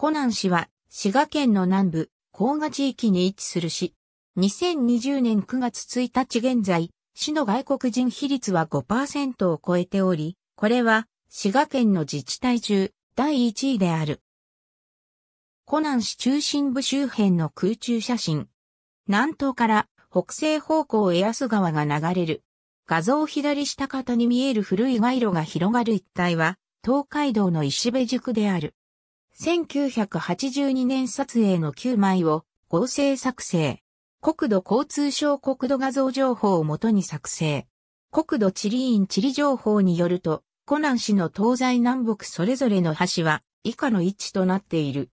湖南市は、滋賀県の南部、甲賀地域に位置する市。2020年9月1日現在、市の外国人比率は5%を超えており、これは、滋賀県の自治体中、第1位である。湖南市中心部周辺の空中写真。南東から北西方向へ安川が流れる。画像左下方に見える古い街路が広がる一帯は、東海道の石部宿である。1982年撮影の9枚を合成作成。国土交通省国土画像情報をもとに作成。国土地理院地理情報によると、湖南市の東西南北それぞれの橋は以下の位置となっている。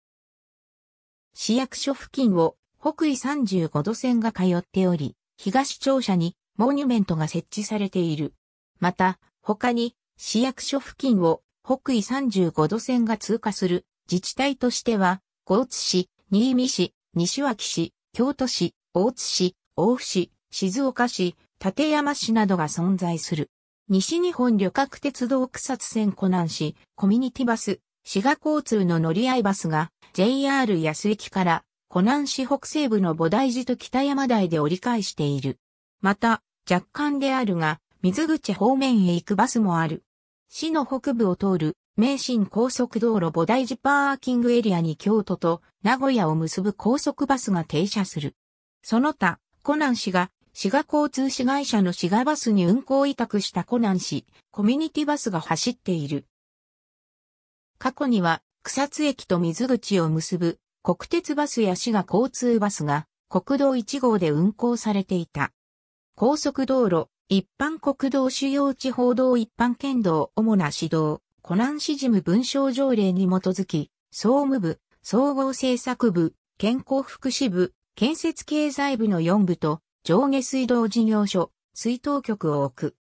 市役所付近を北緯35度線が通っており、東庁舎にモニュメントが設置されている。また、他に市役所付近を北緯35度線が通過する自治体としては、高津市、新見市、西脇市、京都市、大津市、大府市、静岡市、立山市などが存在する。西日本旅客鉄道草津線湖南市、コミュニティバス、滋賀交通の乗り合いバスが JR 安駅から湖南市北西部の菩提寺と北山台で折り返している。また、若干であるが、水口方面へ行くバスもある。市の北部を通る名神高速道路菩提寺パーキングエリアに京都と名古屋を結ぶ高速バスが停車する。その他、湖南市が、滋賀交通市会社の滋賀バスに運行委託した湖南市、コミュニティバスが走っている。過去には、草津駅と水口を結ぶ国鉄バスや滋賀交通バスが国道1号で運行されていた。高速道路、一般国道主要地方道一般県道主な市道、コナンシジム文章条例に基づき、総務部、総合政策部、健康福祉部、建設経済部の4部と、上下水道事業所、水道局を置く。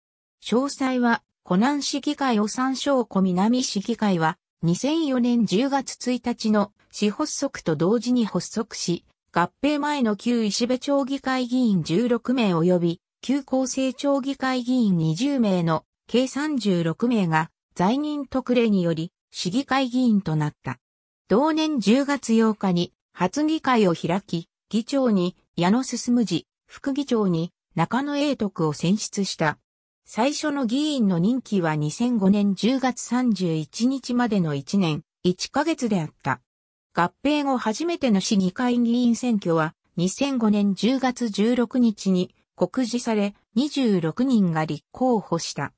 詳細は、湖南市議会を参照湖南市議会は、2004年10月1日の市発足と同時に発足し、合併前の旧石部町議会議員16名及び、旧厚生町議会議員20名の計36名が在任特例により市議会議員となった。同年10月8日に初議会を開き、議長に矢野進次、副議長に中野英徳を選出した。最初の議員の任期は2005年10月31日までの1年1ヶ月であった。合併後初めての市議会議員選挙は2005年10月16日に告示され26人が立候補した。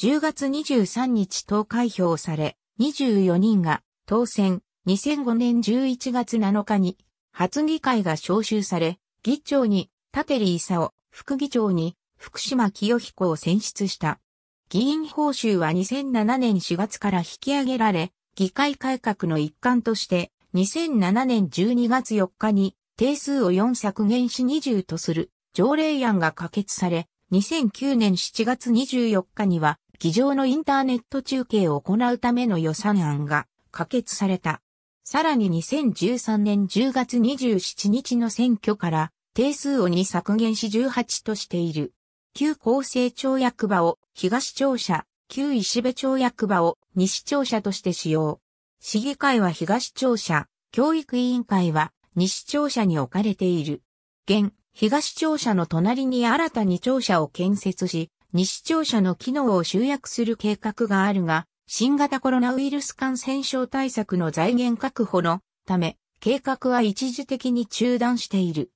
10月23日投開票され、24人が当選、2005年11月7日に、初議会が招集され、議長に、立利勲、副議長に、福島清彦を選出した。議員報酬は2007年4月から引き上げられ、議会改革の一環として、2007年12月4日に定数を4削減し20とする条例案が可決され、2009年7月24日には議場のインターネット中継を行うための予算案が可決された。さらに2013年10月27日の選挙から定数を2削減し18としている。旧厚生町役場を東庁舎、旧石部町役場を西庁舎として使用。市議会は東庁舎、教育委員会は西庁舎に置かれている。現、東庁舎の隣に新たに庁舎を建設し、西庁舎の機能を集約する計画があるが、新型コロナウイルス感染症対策の財源確保のため、計画は一時的に中断している。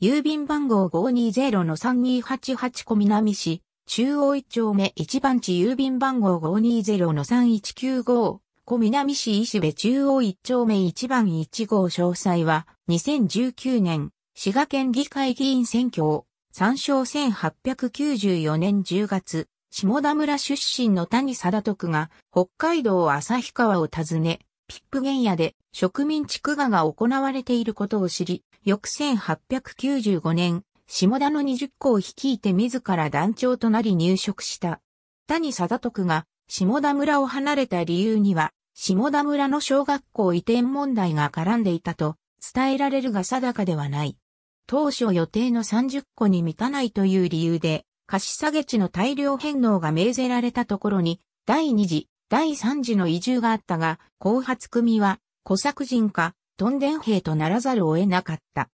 郵便番号520-3288小南市、中央一丁目一番地郵便番号520-3195小南市石部中央一丁目一番一号詳細は2019年滋賀県議会議員選挙を参照1894年10月、下田村出身の谷貞徳が北海道旭川を訪ね、ピップ原野で植民地区画が行われていることを知り、翌1895年、下田の20校を率いて自ら団長となり入植した。谷貞徳が下田村を離れた理由には、下田村の小学校移転問題が絡んでいたと伝えられるが定かではない。当初予定の30個に満たないという理由で、貸下げ地の大量返納が命ぜられたところに、第2次、第3次の移住があったが、後発組は、小作人か、トンデン兵とならざるを得なかった。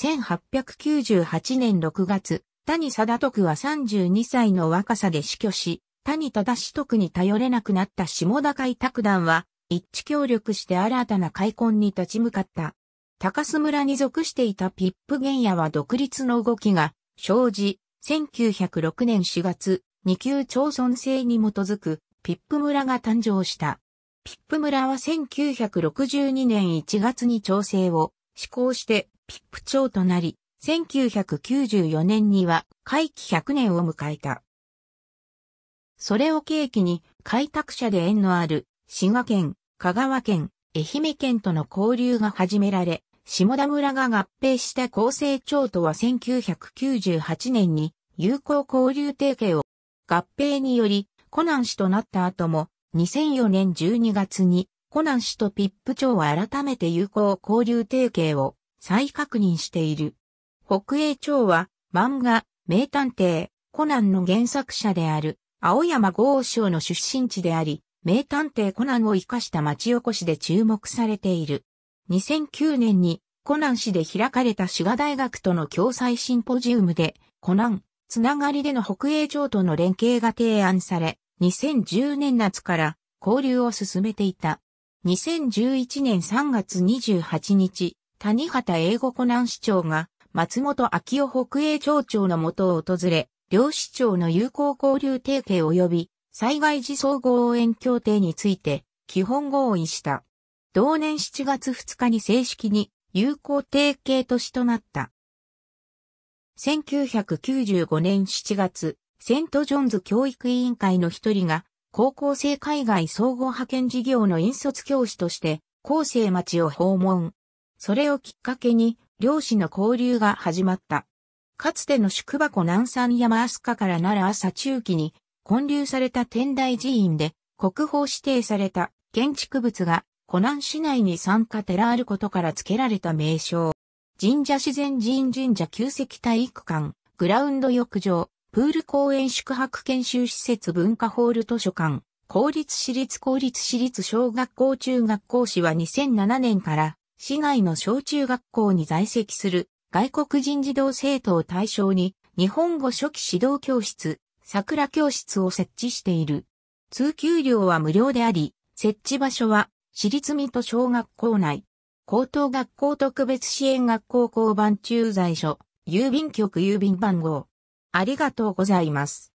1898年6月、谷貞徳は32歳の若さで死去し、谷忠徳に頼れなくなった下高井拓団は、一致協力して新たな開墾に立ち向かった。高須村に属していたピップ玄野は独立の動きが生じ、1906年4月、二級町村制に基づくピップ村が誕生した。ピップ村は1962年1月に調整を施行してピップ町となり、1994年には会期100年を迎えた。それを契機に開拓者で縁のある滋賀県、香川県、愛媛県との交流が始められ、下田村が合併した厚生庁とは1998年に友好交流提携を合併によりコナン氏となった後も2004年12月にコナン氏とピップ町は改めて友好交流提携を再確認している。北栄町は漫画、名探偵、コナンの原作者である青山豪将の出身地であり、名探偵コナンを生かした町おこしで注目されている。2009年にコナン市で開かれた滋賀大学との共催シンポジウムで、コナン、つながりでの北栄町との連携が提案され、2010年夏から交流を進めていた。2011年3月28日、谷畑英語コナン市長が松本昭夫北栄町長のもとを訪れ、両市長の友好交流提携及び災害時総合応援協定について基本合意した。同年7月2日に正式に有効提携都市となった。1995年7月、セントジョンズ教育委員会の一人が、高校生海外総合派遣事業の引率教師として、厚生町を訪問。それをきっかけに、漁師の交流が始まった。かつての宿箱南山山スカから奈良朝中期に、建立された天台寺院で、国宝指定された建築物が湖南市内に参加寺あることから付けられた名称。神社自然寺院神社旧石体育館、グラウンド浴場、プール公園宿泊研修施設文化ホール図書館、公立私立公立私立小学校中学校市は2007年から市内の小中学校に在籍する外国人児童生徒を対象に日本語初期指導教室、桜教室を設置している。通級料は無料であり、設置場所は私立水戸小学校内、高等学校特別支援学校交番駐在所、郵便局郵便番号。ありがとうございます。